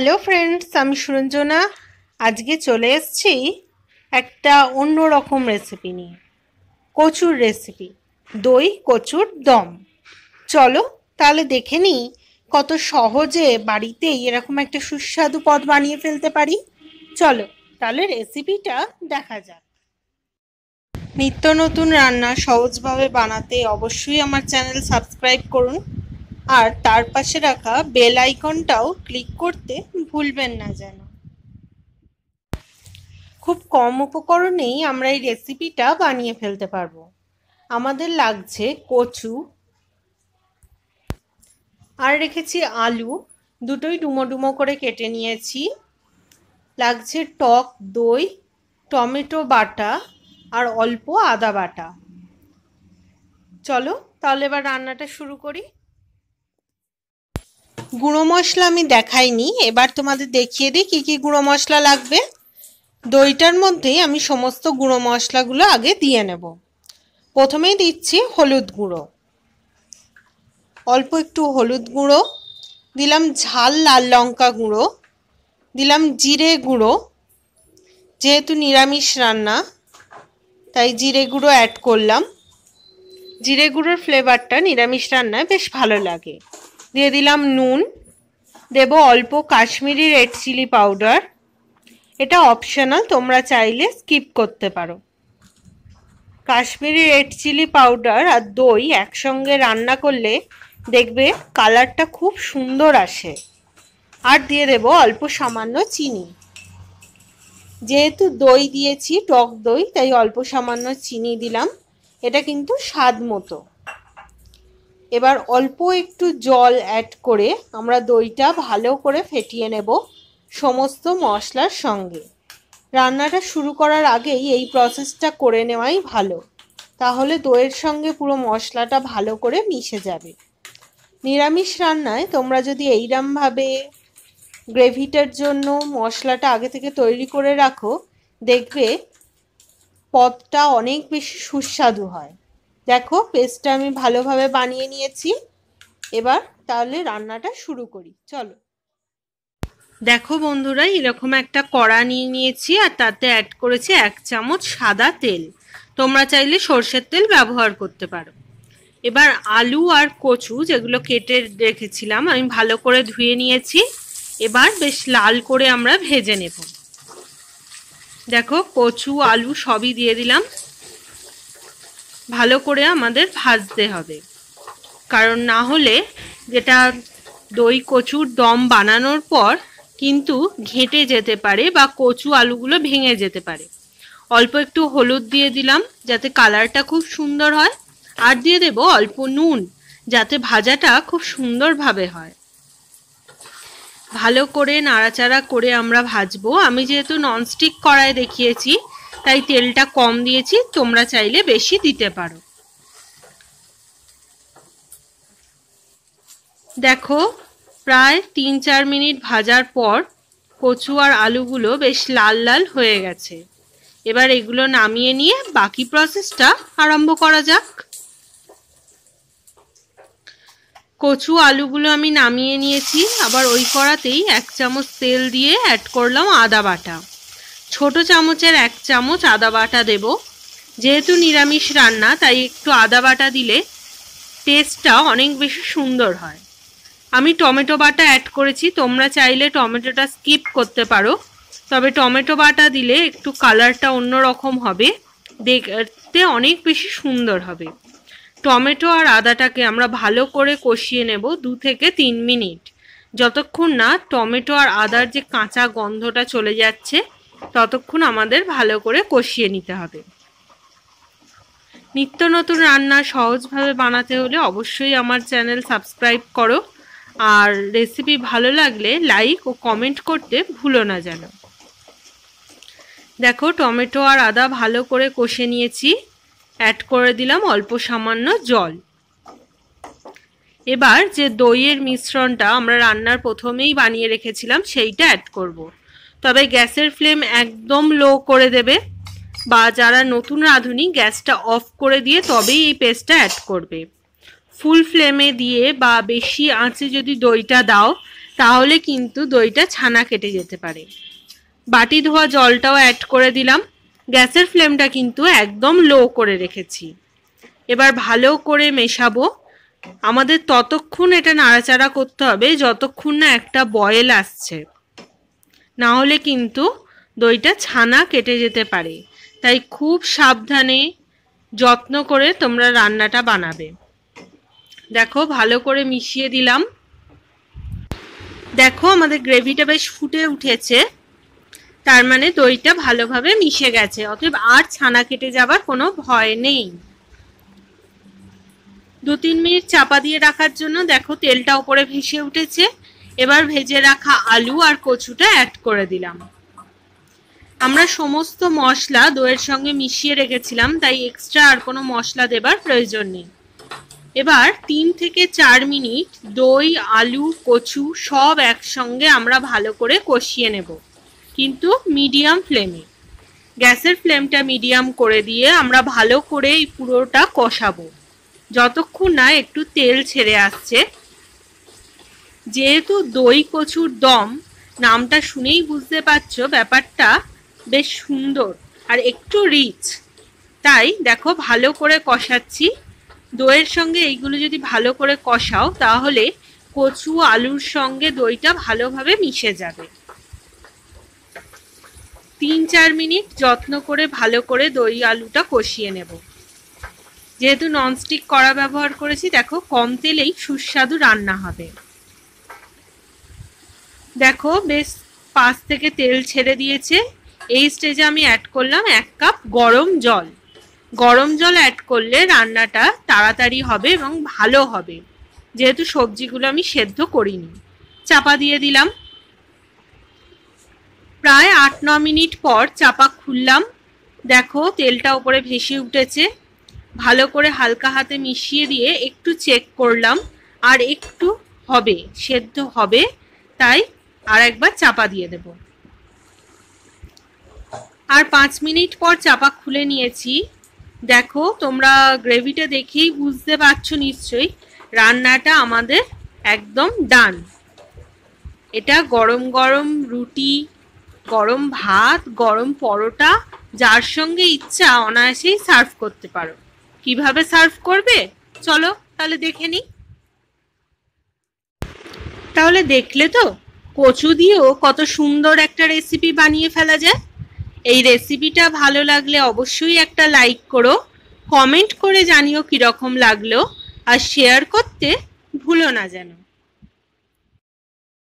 hello friends আমি সুরঞ্জনা আজকে চলে এসছি একটা অন্য রকম রেসিপি নিয়ে কচুর রেসিপি দই কচুর দম চলো তাহলে দেখে নিই কত সহজে বাড়িতেই এরকম একটা সুস্বাদু পদ বানিয়ে ফেলতে পারি চলো তাহলে রেসিপিটা দেখা যাক নিত্য নতুন রান্না সহজভাবে বানাতে অবশ্যই আমার চ্যানেল সাবস্ক্রাইব করুন আর তার পাশে রাখা বেল আইকনটাও ক্লিক করতে ভুলবেন না যেন খুব কম উপকরণেই আমরা এই রেসিপিটা বানিয়ে ফেলতে পারবো আমাদের লাগছে কচু আর রেখেছি আলু দুটোই ডুমো ডুমো করে কেটে নিয়েছি লাগছে টক দই টমেটো বাটা আর অল্প আদা বাটা চলো তাহলে এবার রান্নাটা শুরু করি গুঁড়ো মশলা আমি দেখাইনি এবার তোমাদের দেখিয়ে দিই কী কী গুঁড়ো মশলা লাগবে দইটার মধ্যেই আমি সমস্ত গুঁড়ো মশলাগুলো আগে দিয়ে নেব প্রথমেই দিচ্ছি হলুদ গুঁড়ো অল্প একটু হলুদ গুঁড়ো দিলাম ঝাল লাল লঙ্কা গুঁড়ো দিলাম জিরে গুঁড়ো যেহেতু নিরামিষ রান্না তাই জিরে গুঁড়ো অ্যাড করলাম জিরে গুঁড়োর ফ্লেভারটা নিরামিষ রান্নায় বেশ ভালো লাগে দিয়ে দিলাম নুন দেব অল্প কাশ্মীরি রেড চিলি পাউডার এটা অপশনাল তোমরা চাইলে স্কিপ করতে পারো কাশ্মীরি রেড চিলি পাউডার আর দই একসঙ্গে রান্না করলে দেখবে কালারটা খুব সুন্দর আসে আর দিয়ে দেব অল্প সামান্য চিনি যেহেতু দই দিয়েছি টক দই তাই অল্প সামান্য চিনি দিলাম এটা কিন্তু স্বাদ মতো এবার অল্প একটু জল অ্যাড করে আমরা দইটা ভালো করে ফেটিয়ে নেব সমস্ত মশলার সঙ্গে রান্নাটা শুরু করার আগেই এই প্রসেসটা করে নেওয়াই ভালো তাহলে দইয়ের সঙ্গে পুরো মশলাটা ভালো করে মিশে যাবে নিরামিষ রান্নায় তোমরা যদি এইরমভাবে গ্রেভিটার জন্য মশলাটা আগে থেকে তৈরি করে রাখো দেখবে পদটা অনেক বেশি সুস্বাদু হয় দেখো পেস্টটা আমি ভালোভাবে বানিয়ে নিয়েছি এবার তাহলে রান্নাটা শুরু করি চলো দেখো বন্ধুরা এরকম একটা কড়া নিয়ে নিয়েছি আর তাতে অ্যাড করেছি এক চামচ সাদা তেল তোমরা চাইলে সর্ষের তেল ব্যবহার করতে পারো এবার আলু আর কচু যেগুলো কেটে রেখেছিলাম আমি ভালো করে ধুয়ে নিয়েছি এবার বেশ লাল করে আমরা ভেজে নেব দেখো কচু আলু সবই দিয়ে দিলাম ভালো করে আমাদের ভাজতে হবে কারণ না হলে যেটা দই কচুর দম বানানোর পর কিন্তু ঘেঁটে যেতে পারে বা কচু আলুগুলো ভেঙে যেতে পারে অল্প একটু হলুদ দিয়ে দিলাম যাতে কালারটা খুব সুন্দর হয় আর দিয়ে দেব অল্প নুন যাতে ভাজাটা খুব সুন্দরভাবে হয় ভালো করে নাড়াচাড়া করে আমরা ভাজবো আমি যেহেতু ননস্টিক কড়াই দেখিয়েছি তাই তেলটা কম দিয়েছি তোমরা চাইলে বেশি দিতে পারো দেখো প্রায় তিন চার মিনিট ভাজার পর কচু আর আলুগুলো বেশ লাল লাল হয়ে গেছে এবার এগুলো নামিয়ে নিয়ে বাকি প্রসেসটা আরম্ভ করা যাক কচু আলুগুলো আমি নামিয়ে নিয়েছি আবার ওই কড়াতেই এক চামচ তেল দিয়ে অ্যাড করলাম আদা বাটা ছোট চামচের এক চামচ আদা বাটা দেব যেহেতু নিরামিষ রান্না তাই একটু আদা বাটা দিলে টেস্টটা অনেক বেশি সুন্দর হয় আমি টমেটো বাটা অ্যাড করেছি তোমরা চাইলে টমেটোটা স্কিপ করতে পারো তবে টমেটো বাটা দিলে একটু কালারটা অন্যরকম হবে দেখতে অনেক বেশি সুন্দর হবে টমেটো আর আদাটাকে আমরা ভালো করে কষিয়ে নেব দু থেকে তিন মিনিট যতক্ষণ না টমেটো আর আদার যে কাঁচা গন্ধটা চলে যাচ্ছে ততক্ষণ আমাদের ভালো করে কষিয়ে নিতে হবে নিত্য নতুন রান্না সহজভাবে বানাতে হলে অবশ্যই আমার চ্যানেল সাবস্ক্রাইব করো আর রেসিপি ভালো লাগলে লাইক ও কমেন্ট করতে ভুলো না যেন দেখো টমেটো আর আদা ভালো করে কষে নিয়েছি অ্যাড করে দিলাম অল্প সামান্য জল এবার যে দইয়ের মিশ্রণটা আমরা রান্নার প্রথমেই বানিয়ে রেখেছিলাম সেইটা অ্যাড করবো তবে গ্যাসের ফ্লেম একদম লো করে দেবে বা যারা নতুন রাঁধুনি গ্যাসটা অফ করে দিয়ে তবেই এই পেস্টটা অ্যাড করবে ফুল ফ্লেমে দিয়ে বা বেশি আঁচে যদি দইটা দাও তাহলে কিন্তু দইটা ছানা কেটে যেতে পারে বাটি ধোয়া জলটাও অ্যাড করে দিলাম গ্যাসের ফ্লেমটা কিন্তু একদম লো করে রেখেছি এবার ভালো করে মেশাবো আমাদের ততক্ষণ এটা নাড়াচাড়া করতে হবে যতক্ষণ না একটা বয়েল আসছে না হলে কিন্তু দইটা ছানা কেটে যেতে পারে তাই খুব সাবধানে যত্ন করে তোমরা রান্নাটা বানাবে দেখো ভালো করে মিশিয়ে দিলাম দেখো আমাদের গ্রেভিটা বেশ ফুটে উঠেছে তার মানে দইটা ভালোভাবে মিশে গেছে অতএব আর ছানা কেটে যাবার কোনো ভয় নেই দু তিন মিনিট চাপা দিয়ে রাখার জন্য দেখো তেলটা উপরে ভেসে উঠেছে এবার ভেজে রাখা আলু আর কচুটা অ্যাড করে দিলাম আমরা সমস্ত মশলা দইয়ের সঙ্গে মিশিয়ে রেখেছিলাম তাই এক্সট্রা আর কোনো মশলা দেবার প্রয়োজন নেই এবার তিন থেকে চার মিনিট দই আলু কচু সব একসঙ্গে আমরা ভালো করে কষিয়ে নেব কিন্তু মিডিয়াম ফ্লেমে গ্যাসের ফ্লেমটা মিডিয়াম করে দিয়ে আমরা ভালো করে এই পুরোটা কষাবো যতক্ষণ না একটু তেল ছেড়ে আসছে যেহেতু দই কচুর দম নামটা শুনেই বুঝতে পারছো ব্যাপারটা বেশ সুন্দর আর একটু রিচ তাই দেখো ভালো করে কষাচ্ছি দইয়ের সঙ্গে এইগুলো যদি ভালো করে কষাও তাহলে কচু আলুর সঙ্গে দইটা ভালোভাবে মিশে যাবে তিন চার মিনিট যত্ন করে ভালো করে দই আলুটা কষিয়ে নেব যেহেতু ননস্টিক কড়া ব্যবহার করেছি দেখো কম তেলেই সুস্বাদু রান্না হবে দেখো বেশ পাঁচ থেকে তেল ছেড়ে দিয়েছে এই স্টেজে আমি অ্যাড করলাম এক কাপ গরম জল গরম জল অ্যাড করলে রান্নাটা তাড়াতাড়ি হবে এবং ভালো হবে যেহেতু সবজিগুলো আমি সেদ্ধ করিনি চাপা দিয়ে দিলাম প্রায় আট ন মিনিট পর চাপা খুললাম দেখো তেলটা উপরে ভেসে উঠেছে ভালো করে হালকা হাতে মিশিয়ে দিয়ে একটু চেক করলাম আর একটু হবে সেদ্ধ হবে তাই আর একবার চাপা দিয়ে দেব আর পাঁচ মিনিট পর চাপা খুলে নিয়েছি দেখো তোমরা গ্রেভিটা দেখেই বুঝতে পারছো নিশ্চয়ই রান্নাটা আমাদের একদম ডান এটা গরম গরম রুটি গরম ভাত গরম পরোটা যার সঙ্গে ইচ্ছা অনায়াসেই সার্ভ করতে পারো কিভাবে সার্ভ করবে চলো তাহলে দেখে নিই তাহলে দেখলে তো কচু দিয়েও কত সুন্দর একটা রেসিপি বানিয়ে ফেলা যায় এই রেসিপিটা ভালো লাগলে অবশ্যই একটা লাইক করো কমেন্ট করে জানিও কীরকম লাগলো আর শেয়ার করতে ভুলো না যেন